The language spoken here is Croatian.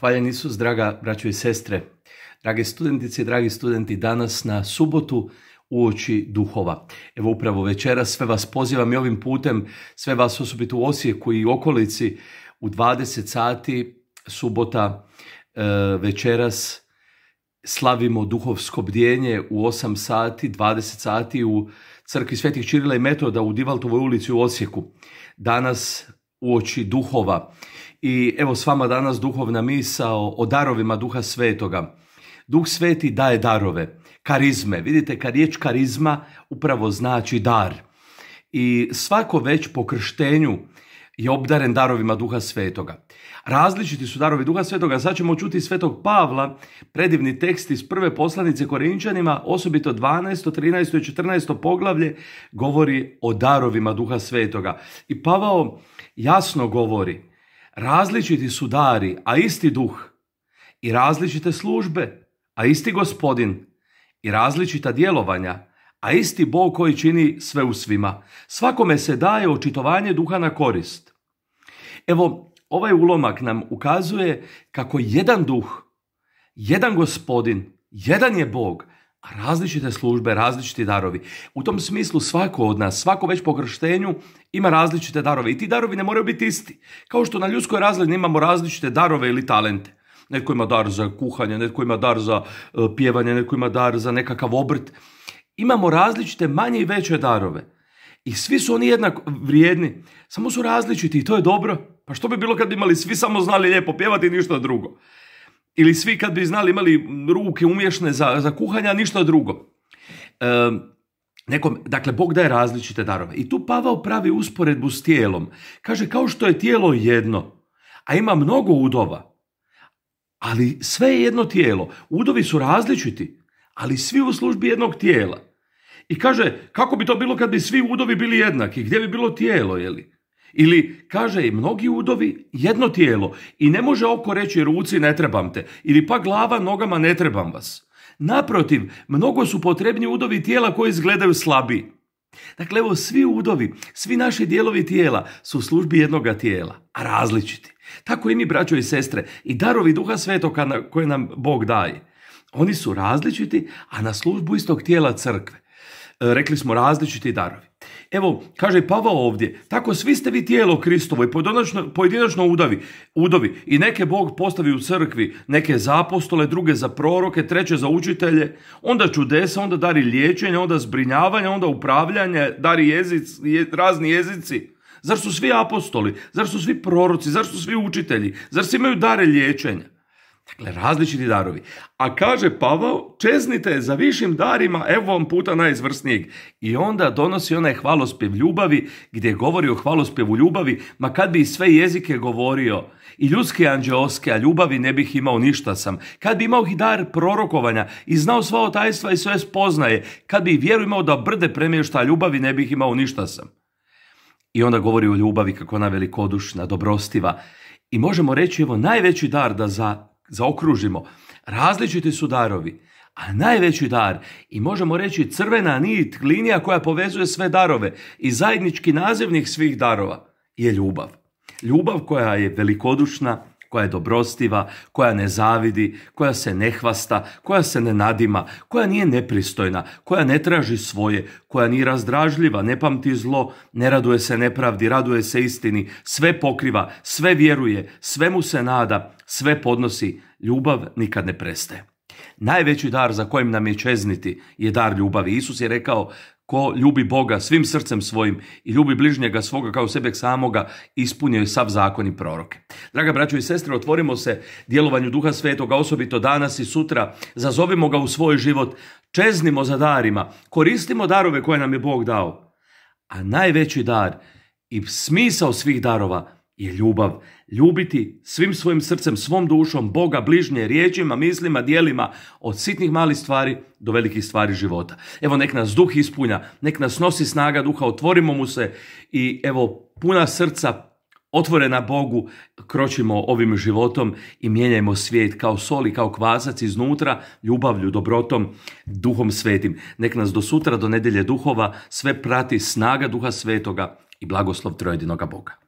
Hvala Isus, draga braćo i sestre, drage studentice i dragi studenti, danas na subotu uoči duhova. Evo upravo večeras sve vas pozivam i ovim putem, sve vas osobito u Osijeku i okolici, u 20 sati subota e, večeras slavimo duhovsko bdjenje u 8 sati, 20 sati u crkvi Svetih Čirila i Metoda u Divaltovoj ulici u Osijeku. Danas u oči duhova. I evo s vama danas duhovna misao o darovima Duha Svetoga. Duh Sveti daje darove, karizme. Vidite, kad riječ karizma upravo znači dar. I svako već po krštenju je obdaren darovima Duha Svetoga. Različiti su darovi Duha Svetoga. Sad ćemo čuti Svetog Pavla, predivni tekst iz prve poslanice Korinčanima, osobito 12., 13. i 14. poglavlje govori o darovima Duha Svetoga. I Pavao jasno govori, različiti su dari, a isti duh, i različite službe, a isti gospodin, i različita djelovanja, a isti Bog koji čini sve u svima. Svakome se daje očitovanje duha na korist. Evo, ovaj ulomak nam ukazuje kako jedan duh, jedan gospodin, jedan je Bog, različite službe, različiti darovi. U tom smislu svako od nas, svako već po krštenju ima različite darove i ti darovi ne moraju biti isti. Kao što na ljudskoj razlini imamo različite darove ili talente. Netko ima dar za kuhanje, netko ima dar za e, pjevanje, netko ima dar za nekakav obrt. Imamo različite manje i veće darove. I svi su oni jednako vrijedni, samo su različiti i to je dobro. Pa što bi bilo kad bi imali svi samo znali lijepo pjevati i ništa drugo ili svi kad bi znali imali ruke umješne za, za a ništa drugo. nekom, dakle, Bog daje različite darove. I tu Pavao pravi usporedbu s tijelom. Kaže, kao što je tijelo jedno, a ima mnogo udova, ali sve je jedno tijelo. Udovi su različiti, ali svi u službi jednog tijela. I kaže, kako bi to bilo kad bi svi udovi bili jednaki? Gdje bi bilo tijelo, jel'i? li? Ili kaže i mnogi udovi jedno tijelo i ne može oko reći ruci ne trebam te ili pa glava nogama ne trebam vas. Naprotiv, mnogo su potrebni udovi tijela koji izgledaju slabi. Dakle, evo, svi udovi, svi naši dijelovi tijela su u službi jednoga tijela, a različiti. Tako i mi, braćo i sestre, i darovi duha svetoga koje nam Bog daje. Oni su različiti, a na službu istog tijela crkve. E, rekli smo različiti darovi. Evo, kaže Pavao ovdje, tako svi ste vi tijelo Kristovo i pojedinačno udavi, udovi i neke Bog postavi u crkvi, neke za apostole, druge za proroke, treće za učitelje, onda čudesa, onda dari liječenje, onda zbrinjavanje, onda upravljanje, dari je, razni jezici. Zar su svi apostoli? Zar su svi proroci? Zar su svi učitelji? Zar svi imaju dare liječenja? Dakle, različiti darovi. A kaže Pavao, čeznite za višim darima, evo vam puta najizvrsnijeg. I onda donosi onaj hvalospjev ljubavi, gdje govori o hvalospjevu ljubavi, ma kad bi sve jezike govorio, i ljudske anđeoske, a ljubavi ne bih imao ništa sam. Kad bi imao i dar prorokovanja i znao sva otajstva i sve spoznaje, kad bi vjeru imao da brde premješta, a ljubavi ne bih imao ništa sam. I onda govori o ljubavi kako ona velikodušna, dobrostiva. I možemo reći, evo, najveći dar da za zaokružimo, različiti su darovi, a najveći dar i možemo reći crvena nit linija koja povezuje sve darove i zajednički nazivnik svih darova je ljubav. Ljubav koja je velikodušna, koja je dobrostiva, koja ne zavidi, koja se ne hvasta, koja se ne nadima, koja nije nepristojna, koja ne traži svoje, koja nije razdražljiva, ne pamti zlo, ne raduje se nepravdi, raduje se istini, sve pokriva, sve vjeruje, sve mu se nada, sve podnosi, ljubav nikad ne prestaje. Najveći dar za kojim nam je čezniti je dar ljubavi. Isus je rekao ko ljubi Boga svim srcem svojim i ljubi bližnjega svoga kao sebe samoga, ispunio je sav zakon i proroke. Draga braćo i sestre, otvorimo se djelovanju Duha Svetoga, osobito danas i sutra, zazovimo ga u svoj život, čeznimo za darima, koristimo darove koje nam je Bog dao. A najveći dar i smisao svih darova je ljubav. Ljubiti svim svojim srcem, svom dušom, Boga, bližnje, riječima, mislima, dijelima, od sitnih malih stvari do velikih stvari života. Evo nek nas duh ispunja, nek nas nosi snaga duha, otvorimo mu se i evo puna srca, otvorena Bogu, kročimo ovim životom i mijenjajmo svijet kao soli, kao kvasac iznutra, ljubavlju, dobrotom, duhom svetim. Nek nas do sutra, do nedelje duhova, sve prati snaga duha svetoga i blagoslov trojedinoga Boga.